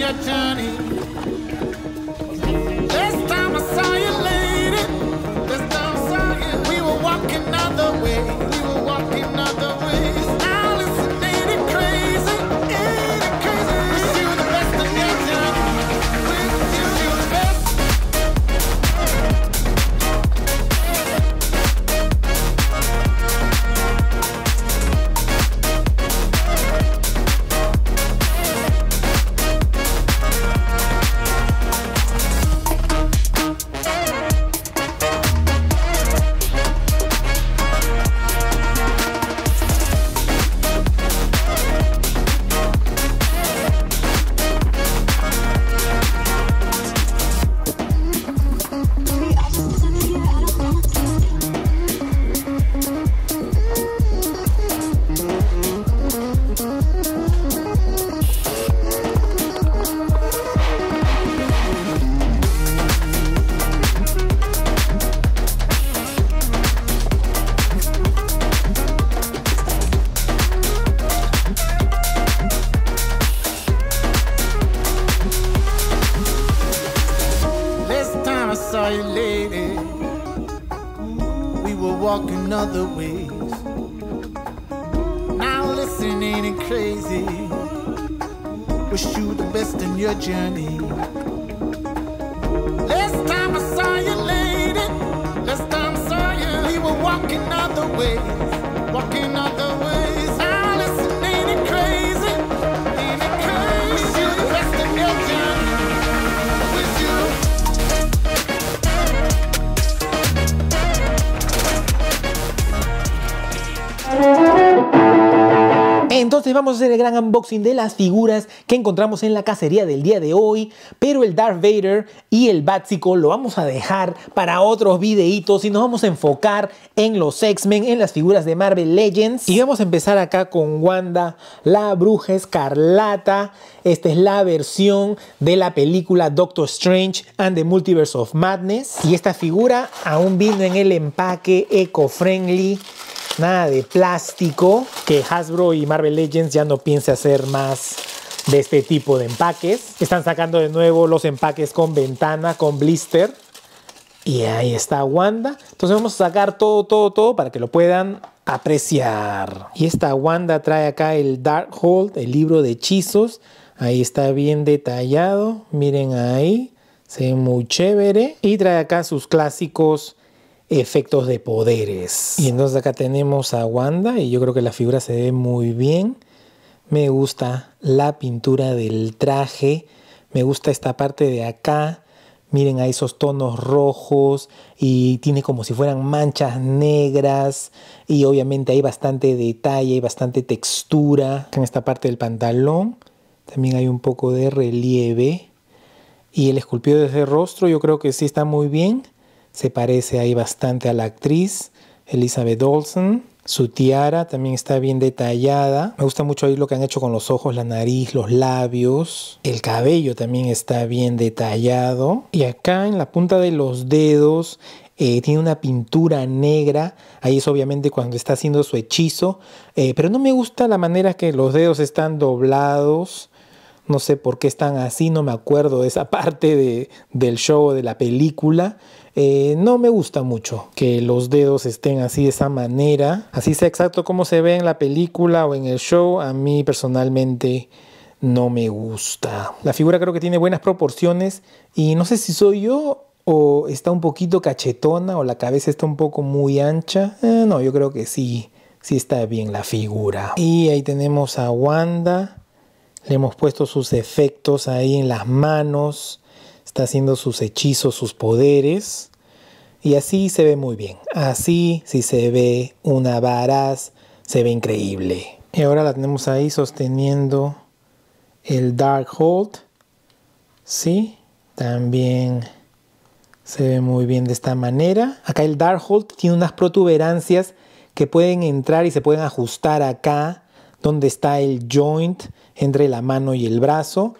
your journey. This time I saw you, lady. This time I saw you. We were walking another way. We were walking another way. crazy. Wish you the best in your journey. Last time I saw you, lady. Last time I saw you, we were walking other ways, walking other ways. Entonces vamos a hacer el gran unboxing de las figuras que encontramos en la cacería del día de hoy, pero el Darth Vader y el Batsico lo vamos a dejar para otros videitos y nos vamos a enfocar en los X-Men, en las figuras de Marvel Legends. Y vamos a empezar acá con Wanda, la bruja escarlata. Esta es la versión de la película Doctor Strange and the Multiverse of Madness. Y esta figura aún vino en el empaque eco-friendly Nada de plástico, que Hasbro y Marvel Legends ya no piense hacer más de este tipo de empaques. Están sacando de nuevo los empaques con ventana, con blister. Y ahí está Wanda. Entonces vamos a sacar todo, todo, todo para que lo puedan apreciar. Y esta Wanda trae acá el Darkhold, el libro de hechizos. Ahí está bien detallado. Miren ahí. Se ve muy chévere. Y trae acá sus clásicos efectos de poderes. Y entonces acá tenemos a Wanda y yo creo que la figura se ve muy bien. Me gusta la pintura del traje, me gusta esta parte de acá. Miren a esos tonos rojos y tiene como si fueran manchas negras y obviamente hay bastante detalle, y bastante textura. En esta parte del pantalón también hay un poco de relieve y el esculpido de ese rostro yo creo que sí está muy bien se parece ahí bastante a la actriz Elizabeth Olsen. Su tiara también está bien detallada. Me gusta mucho ahí lo que han hecho con los ojos, la nariz, los labios. El cabello también está bien detallado. Y acá en la punta de los dedos eh, tiene una pintura negra. Ahí es obviamente cuando está haciendo su hechizo. Eh, pero no me gusta la manera que los dedos están doblados. No sé por qué están así, no me acuerdo de esa parte del show, de la película. Eh, no me gusta mucho que los dedos estén así de esa manera, así sea exacto como se ve en la película o en el show, a mí personalmente no me gusta. La figura creo que tiene buenas proporciones y no sé si soy yo o está un poquito cachetona o la cabeza está un poco muy ancha. Eh, no, yo creo que sí, sí está bien la figura. Y ahí tenemos a Wanda. Le hemos puesto sus efectos ahí en las manos está haciendo sus hechizos, sus poderes. Y así se ve muy bien. Así si se ve una varaz, se ve increíble. Y ahora la tenemos ahí sosteniendo el Dark Hold. Sí, también se ve muy bien de esta manera. Acá el Dark Hold tiene unas protuberancias que pueden entrar y se pueden ajustar acá donde está el joint entre la mano y el brazo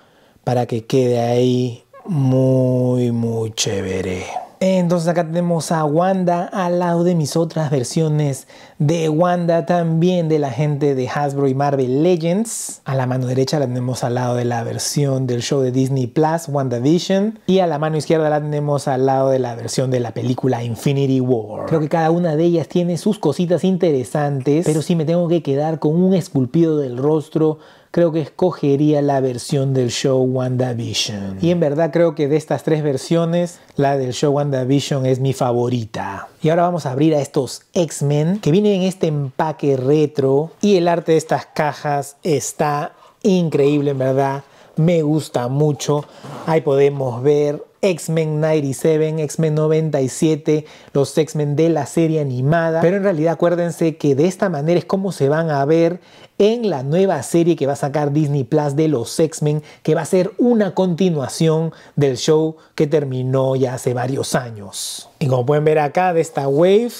para que quede ahí muy, muy chévere. Entonces acá tenemos a Wanda al lado de mis otras versiones de Wanda, también de la gente de Hasbro y Marvel Legends. A la mano derecha la tenemos al lado de la versión del show de Disney Plus, WandaVision. Y a la mano izquierda la tenemos al lado de la versión de la película Infinity War. Creo que cada una de ellas tiene sus cositas interesantes, pero sí me tengo que quedar con un esculpido del rostro creo que escogería la versión del show WandaVision. Y en verdad creo que de estas tres versiones, la del show WandaVision es mi favorita. Y ahora vamos a abrir a estos X-Men que vienen en este empaque retro y el arte de estas cajas está increíble en verdad me gusta mucho. Ahí podemos ver X-Men 97, X-Men 97, los X-Men de la serie animada. Pero en realidad acuérdense que de esta manera es como se van a ver en la nueva serie que va a sacar Disney Plus de los X-Men, que va a ser una continuación del show que terminó ya hace varios años. Y como pueden ver acá de esta wave,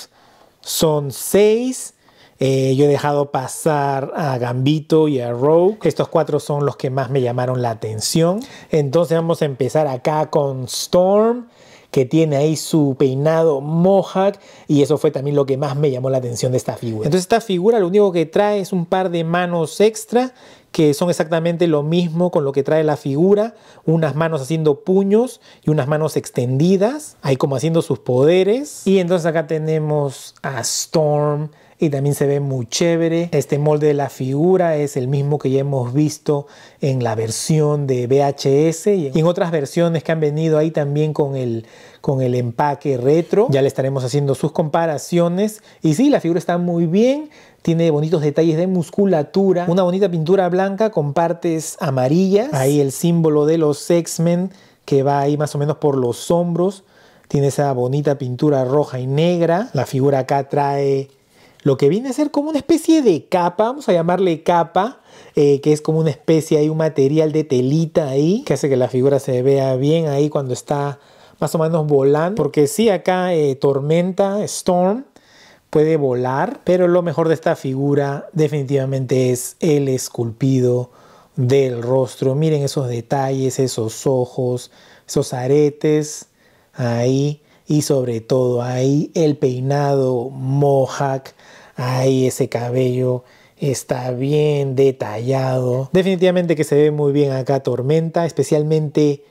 son seis eh, yo he dejado pasar a Gambito y a Rogue. Estos cuatro son los que más me llamaron la atención. Entonces vamos a empezar acá con Storm que tiene ahí su peinado mohawk y eso fue también lo que más me llamó la atención de esta figura. Entonces esta figura lo único que trae es un par de manos extra que son exactamente lo mismo con lo que trae la figura, unas manos haciendo puños y unas manos extendidas, ahí como haciendo sus poderes. Y entonces acá tenemos a Storm y también se ve muy chévere. Este molde de la figura es el mismo que ya hemos visto en la versión de VHS y en otras versiones que han venido ahí también con el, con el empaque retro. Ya le estaremos haciendo sus comparaciones. Y sí, la figura está muy bien. Tiene bonitos detalles de musculatura. Una bonita pintura blanca con partes amarillas. Ahí el símbolo de los X-Men que va ahí más o menos por los hombros. Tiene esa bonita pintura roja y negra. La figura acá trae lo que viene a ser como una especie de capa, vamos a llamarle capa, eh, que es como una especie, hay un material de telita ahí, que hace que la figura se vea bien ahí cuando está más o menos volando, porque sí, acá eh, tormenta, storm, puede volar, pero lo mejor de esta figura definitivamente es el esculpido del rostro. Miren esos detalles, esos ojos, esos aretes ahí y sobre todo ahí el peinado mohawk, ahí ese cabello está bien detallado. Definitivamente que se ve muy bien acá Tormenta, especialmente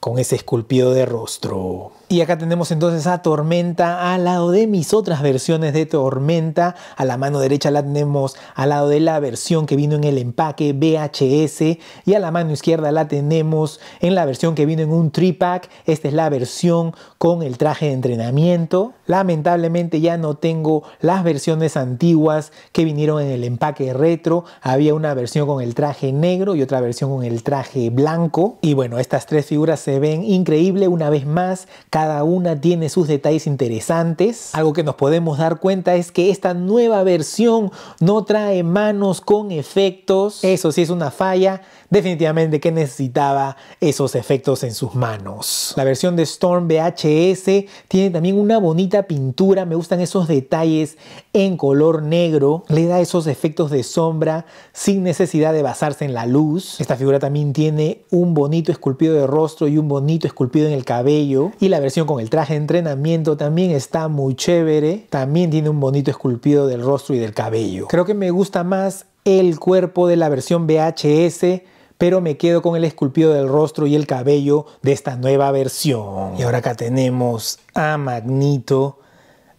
con ese esculpido de rostro. Y acá tenemos entonces a Tormenta al lado de mis otras versiones de Tormenta. A la mano derecha la tenemos al lado de la versión que vino en el empaque VHS. Y a la mano izquierda la tenemos en la versión que vino en un tripack. Esta es la versión con el traje de entrenamiento. Lamentablemente ya no tengo las versiones antiguas que vinieron en el empaque retro. Había una versión con el traje negro y otra versión con el traje blanco. Y bueno, estas tres figuras se ven increíble una vez más. Cada una tiene sus detalles interesantes. Algo que nos podemos dar cuenta es que esta nueva versión no trae manos con efectos. Eso sí es una falla definitivamente que necesitaba esos efectos en sus manos. La versión de Storm VHS tiene también una bonita pintura, me gustan esos detalles en color negro, le da esos efectos de sombra sin necesidad de basarse en la luz. Esta figura también tiene un bonito esculpido de rostro y un bonito esculpido en el cabello y la versión con el traje de entrenamiento también está muy chévere, también tiene un bonito esculpido del rostro y del cabello. Creo que me gusta más el cuerpo de la versión VHS pero me quedo con el esculpido del rostro y el cabello de esta nueva versión. Y ahora acá tenemos a Magnito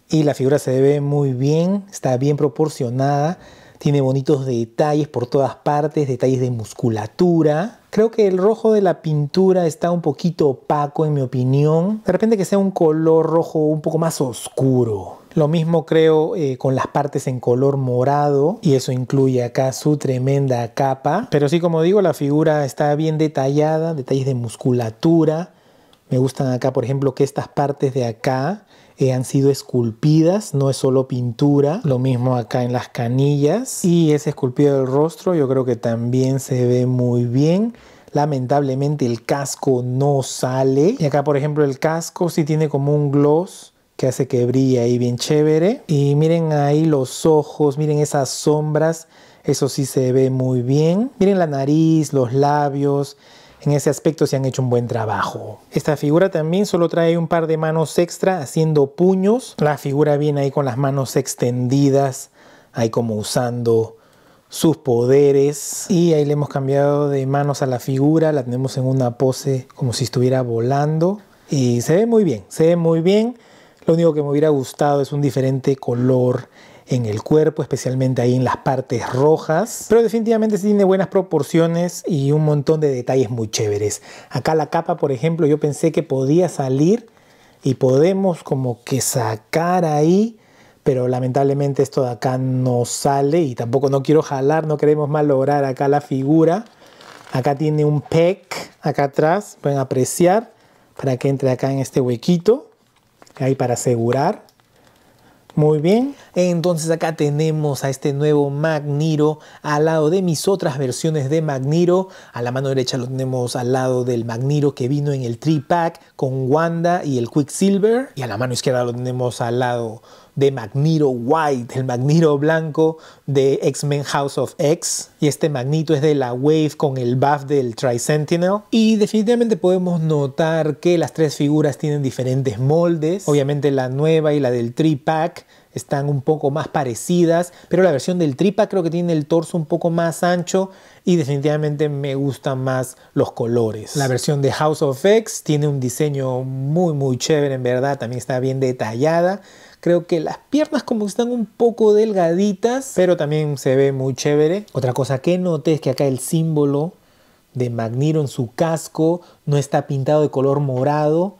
y la figura se ve muy bien, está bien proporcionada, tiene bonitos detalles por todas partes, detalles de musculatura. Creo que el rojo de la pintura está un poquito opaco en mi opinión. De repente que sea un color rojo un poco más oscuro. Lo mismo creo eh, con las partes en color morado y eso incluye acá su tremenda capa. Pero sí, como digo, la figura está bien detallada, detalles de musculatura. Me gustan acá, por ejemplo, que estas partes de acá eh, han sido esculpidas, no es solo pintura. Lo mismo acá en las canillas. Y ese esculpido del rostro yo creo que también se ve muy bien. Lamentablemente el casco no sale. Y acá, por ejemplo, el casco sí tiene como un gloss que hace que brille ahí bien chévere. Y miren ahí los ojos, miren esas sombras, eso sí se ve muy bien. Miren la nariz, los labios, en ese aspecto se han hecho un buen trabajo. Esta figura también solo trae un par de manos extra haciendo puños. La figura viene ahí con las manos extendidas, ahí como usando sus poderes y ahí le hemos cambiado de manos a la figura, la tenemos en una pose como si estuviera volando y se ve muy bien, se ve muy bien. Lo único que me hubiera gustado es un diferente color en el cuerpo, especialmente ahí en las partes rojas. Pero definitivamente sí tiene buenas proporciones y un montón de detalles muy chéveres. Acá la capa, por ejemplo, yo pensé que podía salir y podemos como que sacar ahí. Pero lamentablemente esto de acá no sale y tampoco no quiero jalar, no queremos mal lograr acá la figura. Acá tiene un peck acá atrás, pueden apreciar para que entre acá en este huequito hay para asegurar. Muy bien. Entonces acá tenemos a este nuevo Magniro al lado de mis otras versiones de Magniro. A la mano derecha lo tenemos al lado del Magniro que vino en el 3-pack con Wanda y el Quicksilver. Y a la mano izquierda lo tenemos al lado de Magneto White, el Magneto blanco de X-Men House of X. Y este Magneto es de la Wave con el buff del Tri-Sentinel. Y definitivamente podemos notar que las tres figuras tienen diferentes moldes. Obviamente la nueva y la del Tri-Pack están un poco más parecidas, pero la versión del tripa creo que tiene el torso un poco más ancho y definitivamente me gustan más los colores. La versión de House of X tiene un diseño muy muy chévere en verdad, también está bien detallada. Creo que las piernas como están un poco delgaditas, pero también se ve muy chévere. Otra cosa que noté es que acá el símbolo de Magniro en su casco no está pintado de color morado,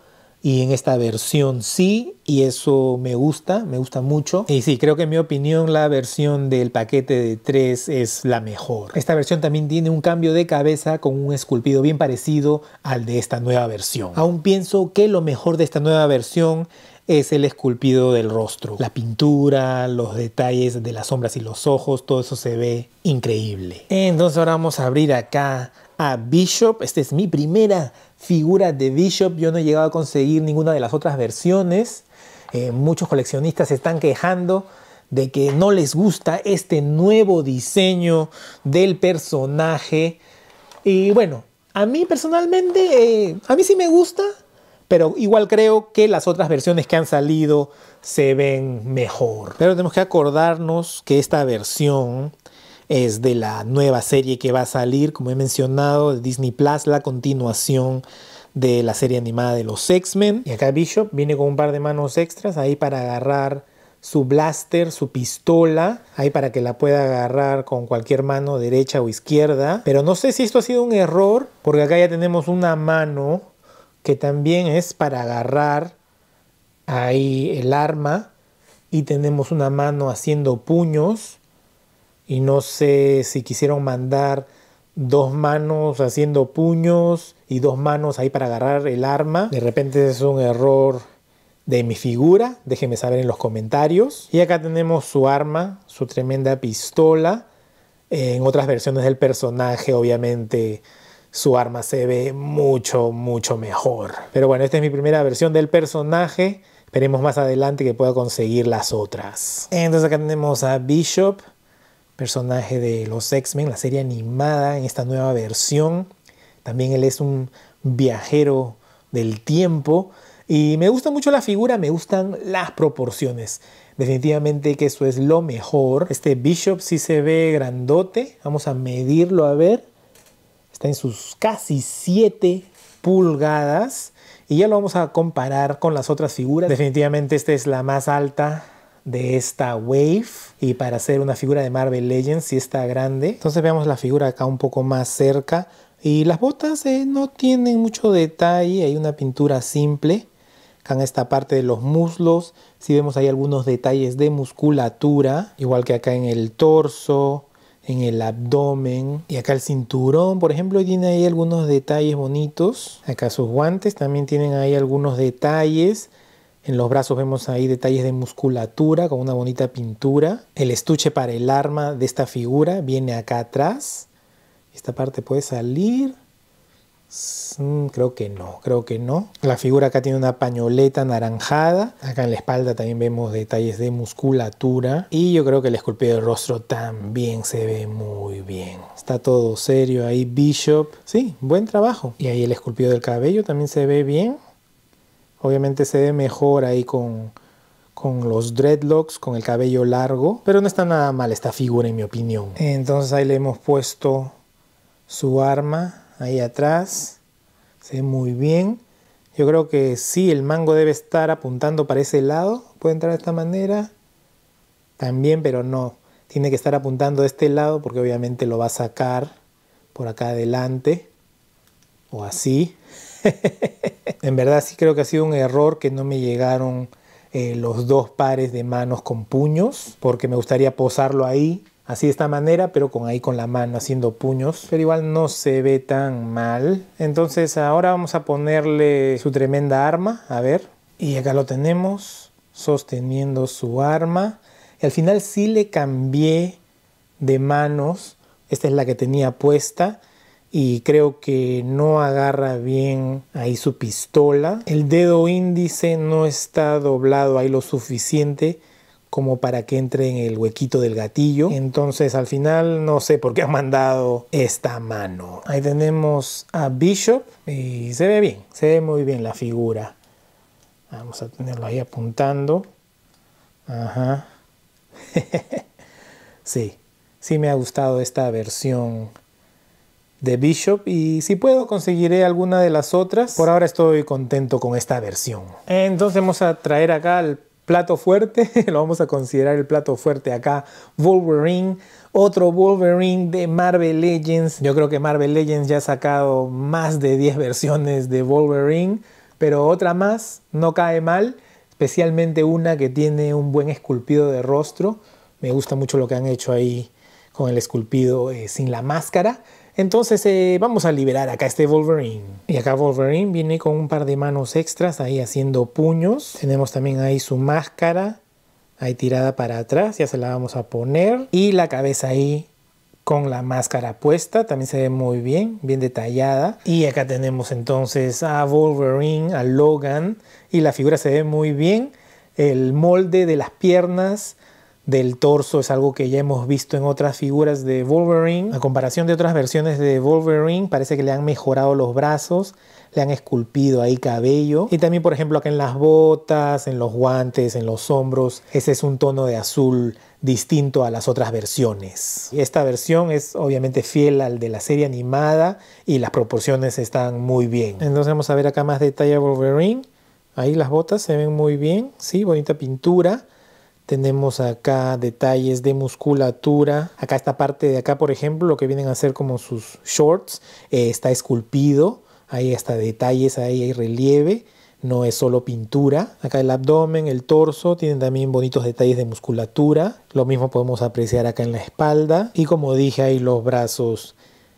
y en esta versión sí, y eso me gusta, me gusta mucho. Y sí, creo que en mi opinión la versión del paquete de 3 es la mejor. Esta versión también tiene un cambio de cabeza con un esculpido bien parecido al de esta nueva versión. Aún pienso que lo mejor de esta nueva versión es el esculpido del rostro. La pintura, los detalles de las sombras y los ojos, todo eso se ve increíble. Entonces ahora vamos a abrir acá a Bishop. Esta es mi primera figura de Bishop. Yo no he llegado a conseguir ninguna de las otras versiones. Eh, muchos coleccionistas se están quejando de que no les gusta este nuevo diseño del personaje. Y bueno, a mí personalmente, eh, a mí sí me gusta, pero igual creo que las otras versiones que han salido se ven mejor. Pero tenemos que acordarnos que esta versión es de la nueva serie que va a salir, como he mencionado, de Disney Plus, la continuación de la serie animada de los X-Men. Y acá Bishop viene con un par de manos extras ahí para agarrar su blaster, su pistola, ahí para que la pueda agarrar con cualquier mano derecha o izquierda. Pero no sé si esto ha sido un error, porque acá ya tenemos una mano que también es para agarrar ahí el arma y tenemos una mano haciendo puños y no sé si quisieron mandar dos manos haciendo puños y dos manos ahí para agarrar el arma. De repente es un error de mi figura, déjenme saber en los comentarios. Y acá tenemos su arma, su tremenda pistola. En otras versiones del personaje, obviamente, su arma se ve mucho, mucho mejor. Pero bueno, esta es mi primera versión del personaje. Esperemos más adelante que pueda conseguir las otras. Entonces acá tenemos a Bishop personaje de los X-Men, la serie animada en esta nueva versión. También él es un viajero del tiempo. Y me gusta mucho la figura, me gustan las proporciones. Definitivamente que eso es lo mejor. Este Bishop sí se ve grandote. Vamos a medirlo a ver. Está en sus casi 7 pulgadas. Y ya lo vamos a comparar con las otras figuras. Definitivamente esta es la más alta de esta Wave y para hacer una figura de Marvel Legends si está grande. Entonces veamos la figura acá un poco más cerca. Y las botas eh, no tienen mucho detalle, hay una pintura simple. Acá en esta parte de los muslos, si vemos hay algunos detalles de musculatura, igual que acá en el torso, en el abdomen y acá el cinturón por ejemplo tiene ahí algunos detalles bonitos acá sus guantes también tienen ahí algunos detalles en los brazos vemos ahí detalles de musculatura con una bonita pintura. El estuche para el arma de esta figura viene acá atrás. Esta parte puede salir. Mm, creo que no, creo que no. La figura acá tiene una pañoleta anaranjada. Acá en la espalda también vemos detalles de musculatura. Y yo creo que el esculpido del rostro también se ve muy bien. Está todo serio ahí, Bishop. Sí, buen trabajo. Y ahí el esculpido del cabello también se ve bien. Obviamente se ve mejor ahí con, los dreadlocks, con el cabello largo, pero no está nada mal esta figura en mi opinión. Entonces ahí le hemos puesto su arma ahí atrás, se ve muy bien. Yo creo que sí, el mango debe estar apuntando para ese lado, puede entrar de esta manera, también, pero no, tiene que estar apuntando a este lado porque obviamente lo va a sacar por acá adelante o así en verdad sí creo que ha sido un error que no me llegaron eh, los dos pares de manos con puños, porque me gustaría posarlo ahí, así de esta manera, pero con ahí con la mano haciendo puños, pero igual no se ve tan mal. Entonces ahora vamos a ponerle su tremenda arma, a ver, y acá lo tenemos sosteniendo su arma. Y al final sí le cambié de manos, esta es la que tenía puesta, y creo que no agarra bien ahí su pistola. El dedo índice no está doblado ahí lo suficiente como para que entre en el huequito del gatillo. Entonces al final no sé por qué ha mandado esta mano. Ahí tenemos a Bishop y se ve bien, se ve muy bien la figura. Vamos a tenerlo ahí apuntando. Ajá. sí, sí me ha gustado esta versión de Bishop y si puedo conseguiré alguna de las otras. Por ahora estoy contento con esta versión. Entonces vamos a traer acá el plato fuerte, lo vamos a considerar el plato fuerte acá, Wolverine, otro Wolverine de Marvel Legends. Yo creo que Marvel Legends ya ha sacado más de 10 versiones de Wolverine, pero otra más no cae mal, especialmente una que tiene un buen esculpido de rostro. Me gusta mucho lo que han hecho ahí con el esculpido eh, sin la máscara. Entonces eh, vamos a liberar acá este Wolverine. Y acá Wolverine viene con un par de manos extras ahí haciendo puños. Tenemos también ahí su máscara ahí tirada para atrás, ya se la vamos a poner. Y la cabeza ahí con la máscara puesta, también se ve muy bien, bien detallada. Y acá tenemos entonces a Wolverine, a Logan, y la figura se ve muy bien. El molde de las piernas, del torso es algo que ya hemos visto en otras figuras de Wolverine. A comparación de otras versiones de Wolverine, parece que le han mejorado los brazos, le han esculpido ahí cabello. Y también, por ejemplo, acá en las botas, en los guantes, en los hombros, ese es un tono de azul distinto a las otras versiones. Esta versión es obviamente fiel al de la serie animada y las proporciones están muy bien. Entonces vamos a ver acá más detalle a Wolverine. Ahí las botas se ven muy bien, sí, bonita pintura. Tenemos acá detalles de musculatura. Acá esta parte de acá, por ejemplo, lo que vienen a ser como sus shorts, eh, está esculpido. Ahí está detalles, ahí hay relieve. No es solo pintura. Acá el abdomen, el torso, tienen también bonitos detalles de musculatura. Lo mismo podemos apreciar acá en la espalda. Y como dije, ahí los brazos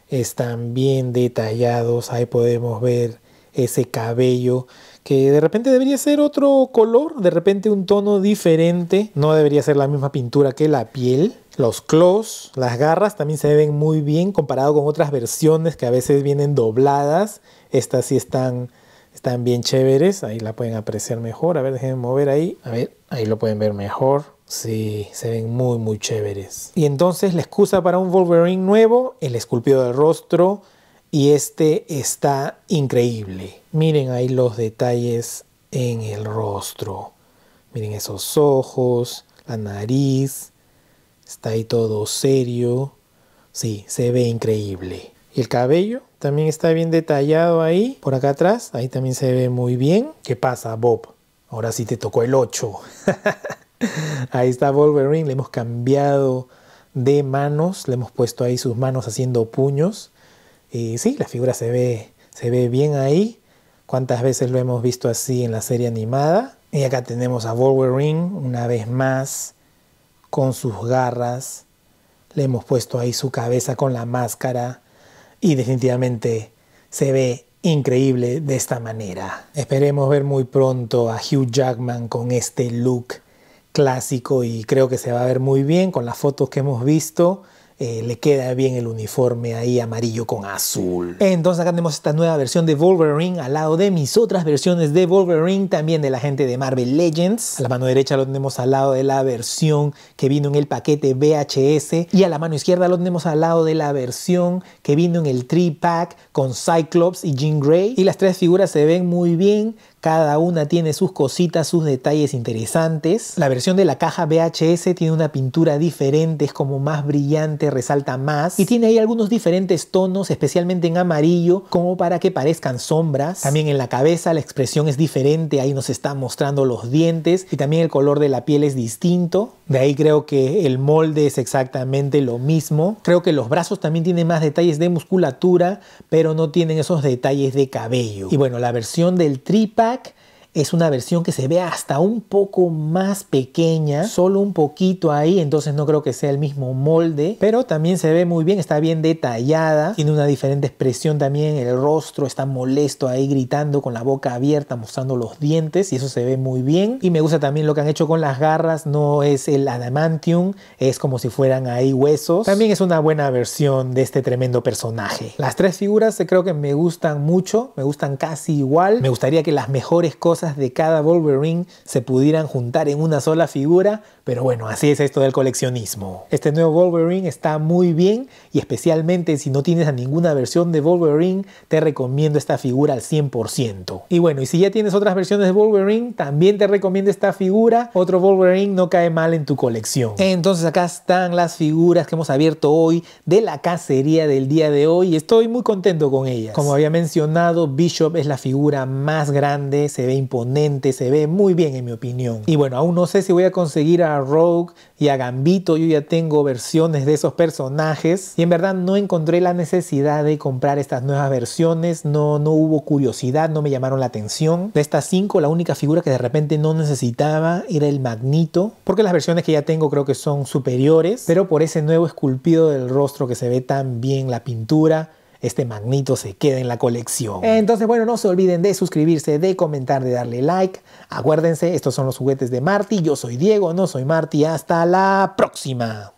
están bien detallados. Ahí podemos ver ese cabello que de repente debería ser otro color, de repente un tono diferente, no debería ser la misma pintura que la piel. Los claws, las garras también se ven muy bien comparado con otras versiones que a veces vienen dobladas. Estas sí están, están bien chéveres, ahí la pueden apreciar mejor. A ver, déjenme mover ahí. A ver, ahí lo pueden ver mejor. Sí, se ven muy, muy chéveres. Y entonces la excusa para un Wolverine nuevo, el esculpido del rostro, y este está increíble. Miren ahí los detalles en el rostro. Miren esos ojos, la nariz. Está ahí todo serio. Sí, se ve increíble. Y el cabello también está bien detallado ahí. Por acá atrás, ahí también se ve muy bien. ¿Qué pasa, Bob? Ahora sí te tocó el 8. ahí está Wolverine. Le hemos cambiado de manos. Le hemos puesto ahí sus manos haciendo puños y sí, la figura se ve, se ve bien ahí. ¿Cuántas veces lo hemos visto así en la serie animada? Y acá tenemos a Wolverine una vez más con sus garras. Le hemos puesto ahí su cabeza con la máscara. Y definitivamente se ve increíble de esta manera. Esperemos ver muy pronto a Hugh Jackman con este look clásico y creo que se va a ver muy bien con las fotos que hemos visto. Eh, le queda bien el uniforme ahí amarillo con azul. Entonces acá tenemos esta nueva versión de Wolverine al lado de mis otras versiones de Wolverine, también de la gente de Marvel Legends. A la mano derecha lo tenemos al lado de la versión que vino en el paquete VHS y a la mano izquierda lo tenemos al lado de la versión que vino en el 3-pack con Cyclops y Jean Grey. Y las tres figuras se ven muy bien, cada una tiene sus cositas, sus detalles interesantes. La versión de la caja VHS tiene una pintura diferente, es como más brillante, resalta más. Y tiene ahí algunos diferentes tonos, especialmente en amarillo, como para que parezcan sombras. También en la cabeza la expresión es diferente, ahí nos está mostrando los dientes y también el color de la piel es distinto. De ahí creo que el molde es exactamente lo mismo. Creo que los brazos también tienen más detalles de musculatura, pero no tienen esos detalles de cabello. Y bueno, la versión del tripa es una versión que se ve hasta un poco más pequeña, solo un poquito ahí, entonces no creo que sea el mismo molde, pero también se ve muy bien, está bien detallada, tiene una diferente expresión también el rostro, está molesto ahí gritando con la boca abierta, mostrando los dientes y eso se ve muy bien. Y me gusta también lo que han hecho con las garras, no es el adamantium, es como si fueran ahí huesos. También es una buena versión de este tremendo personaje. Las tres figuras eh, creo que me gustan mucho, me gustan casi igual, me gustaría que las mejores cosas de cada Wolverine se pudieran juntar en una sola figura, pero bueno, así es esto del coleccionismo. Este nuevo Wolverine está muy bien y especialmente si no tienes a ninguna versión de Wolverine, te recomiendo esta figura al 100%. Y bueno, y si ya tienes otras versiones de Wolverine, también te recomiendo esta figura. Otro Wolverine no cae mal en tu colección. Entonces acá están las figuras que hemos abierto hoy de la cacería del día de hoy. Estoy muy contento con ellas. Como había mencionado, Bishop es la figura más grande, se ve se ve muy bien en mi opinión. Y bueno, aún no sé si voy a conseguir a Rogue y a Gambito, yo ya tengo versiones de esos personajes y en verdad no encontré la necesidad de comprar estas nuevas versiones, no, no hubo curiosidad, no me llamaron la atención. De estas cinco, la única figura que de repente no necesitaba era el Magnito, porque las versiones que ya tengo creo que son superiores, pero por ese nuevo esculpido del rostro que se ve tan bien, la pintura, este magnito se queda en la colección. Entonces, bueno, no se olviden de suscribirse, de comentar, de darle like. Acuérdense, estos son los juguetes de Marty. Yo soy Diego, no soy Marty. Hasta la próxima.